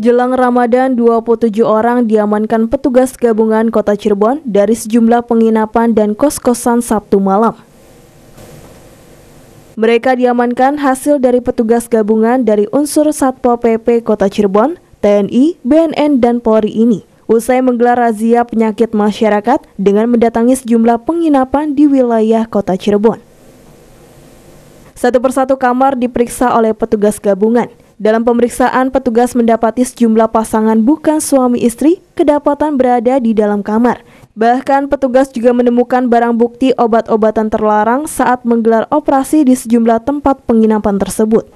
Jelang Ramadan, 27 orang diamankan petugas gabungan kota Cirebon dari sejumlah penginapan dan kos-kosan Sabtu malam. Mereka diamankan hasil dari petugas gabungan dari unsur Satpol PP Kota Cirebon, TNI, BNN, dan Polri ini. Usai menggelar razia penyakit masyarakat dengan mendatangi sejumlah penginapan di wilayah Kota Cirebon. Satu persatu kamar diperiksa oleh petugas gabungan. Dalam pemeriksaan, petugas mendapati sejumlah pasangan bukan suami istri kedapatan berada di dalam kamar. Bahkan petugas juga menemukan barang bukti obat-obatan terlarang saat menggelar operasi di sejumlah tempat penginapan tersebut.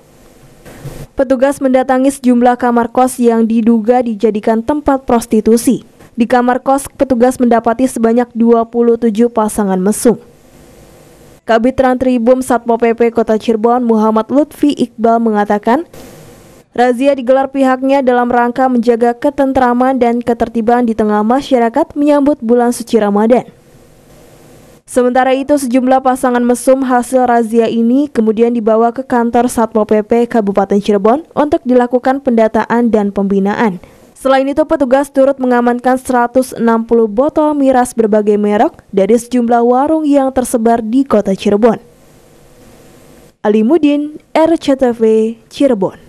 Petugas mendatangi sejumlah kamar kos yang diduga dijadikan tempat prostitusi. Di kamar kos, petugas mendapati sebanyak 27 pasangan mesum. Kabit Rantribum Satpo PP Kota Cirebon Muhammad Lutfi Iqbal mengatakan, Razia digelar pihaknya dalam rangka menjaga ketentraman dan ketertiban di tengah masyarakat menyambut bulan suci Ramadan. Sementara itu, sejumlah pasangan mesum hasil razia ini kemudian dibawa ke kantor Satpol PP Kabupaten Cirebon untuk dilakukan pendataan dan pembinaan. Selain itu, petugas turut mengamankan 160 botol miras berbagai merek dari sejumlah warung yang tersebar di kota Cirebon. Ali Mudin, RCTV, Cirebon.